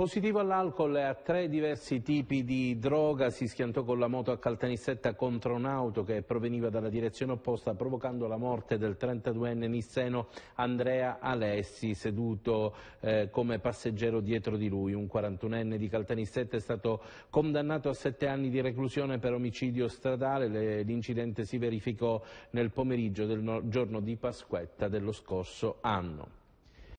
Positivo all'alcol e a tre diversi tipi di droga si schiantò con la moto a Caltanissetta contro un'auto che proveniva dalla direzione opposta provocando la morte del 32enne nisseno Andrea Alessi seduto eh, come passeggero dietro di lui. Un 41enne di Caltanissetta è stato condannato a sette anni di reclusione per omicidio stradale. L'incidente si verificò nel pomeriggio del giorno di Pasquetta dello scorso anno.